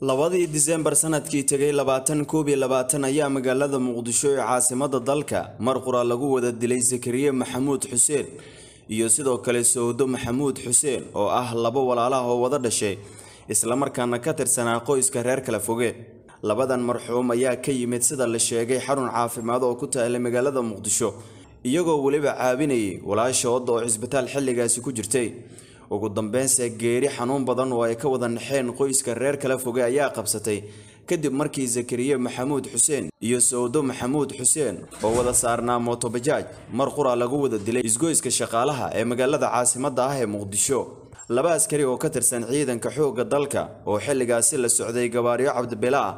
labadii diseembar sanadkii tegay labaatan koob iyo labaatan ayaa magaalada muqdisho ee caasimadda dalka mar qura lagu wada dilay zakariye maxamuud xuseen iyo sidoo kale sowdo maxamuud xuseen oo ah laba walaalaha oo wada dhashay islamarkaana ka tirsanaa qoyska reer kala foge labadan marxuum ayaa ka yimid sida la sheegay xarun caafimaad oo ku taala magaalada muqdisho iyagoo weliba caabinayay walaashooda oo cisbitaal xilligaasi ku jirtay ugu dambeynse geeri xanuun badan oo ay ka wada naxeen qoyska reer kala foge ayaa qabsatay kadib markii zakariye maxamuud xuseen iyo sawdo maxamuud xuseen oo wada saarnaa mootobajaaj mar qura lagu wada dilay isgoyska shaqaalaha ee magaalada caasimadda ah ee muqdisho laba askari oo ka tirsan ciidanka xoogga dalka oo xilligaasi la socday gabaaryo cabdibila ah,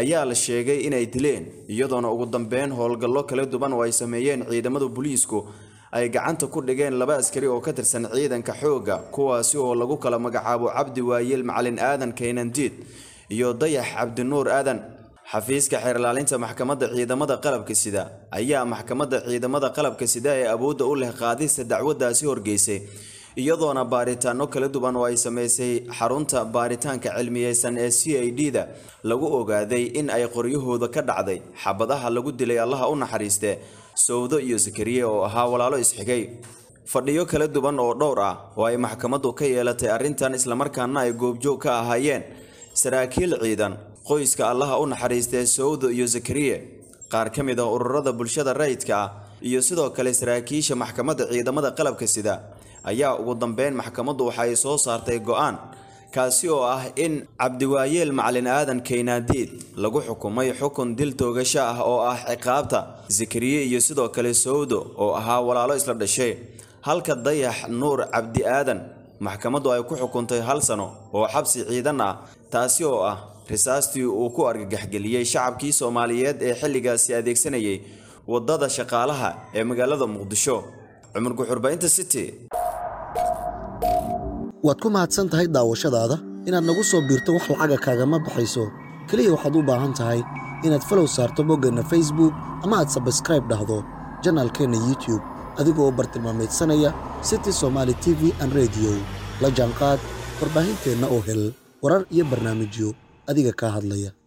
ayaa la sheegay inay dileen iyadoona ugu dambeyn howlgallo kala duwan oo ay sameeyeen ciidamada buliisku ay gacanta ku dhigeen laba askari oo ka tirsan ciidanka xoogga kuwaasi oo lagu kala magacaabo cabdi waayeel macalin aadan kaynandiid iyo dayax cabdinuur aadan xafiiska xeerlaalinta maxkamadda ciidamada qalabka sida ayaa maxkamadda ciidamada qalabka sida ee awoodda u leh qaadista dacwaddaasi horgeysay iyadoona baaritaano kala duwan oo ay samaysay xarunta baaritaanka cilmiyeysan ee c i d da lagu ogaaday in ay qoryahooda ka dhacday xabadaha lagu dilay allaha u naxariiste sawdo iyo sakariye oo ahaa walaalo isxigay fadhiyo kala duwan oo dhowr ah oo ay maxkamaddu ka yeelatay arrintan islamarkaana ay goobjoog ka ahaayeen saraakiil ciidan qoyska allaha u naxariistee sowdo iyo zakariye qaar ka mid ah ururada bulshada rayidka ah iyo sidoo kale saraakiisha maxkamadda ciidamada qalabka sida ayaa ugu dambeyn maxkamaddu waxaay soo saartay go'aan kaasi oo ah in cabdiwaayeel macalin aadan kaynaadiid lagu xukumay xukun dil toogasho ah oo ah ciqaabta zikriye iyo sidoo kale sawdo oo ahaa walaalo isla dhashay halka dayax nuur cabdi aadan maxkamaddu ay ku xukuntay hal sano oo xabsi ciidan ah taasi oo ah risaastii uu ku argagaxgeliyey shacabkii soomaaliyeed ee xilligaasi adeegsanayay waddada shaqaalaha ee magaalada muqdisho cumar guxurba waad ku mahadsan tahay daawashadaada inaad nagu soo biirto wax lacaga kaagama baxayso keliya waxaad u baahan tahay inaad falow saarto boggeenna facebook ama aad sabskraib dhahdo janaalkeenna youtube adigoo bartilmaamaydsanaya city somaali t v an rediyo la jaanqaad warbaahinteenna oo hel warar iyo barnaamijyo adiga kaa hadlaya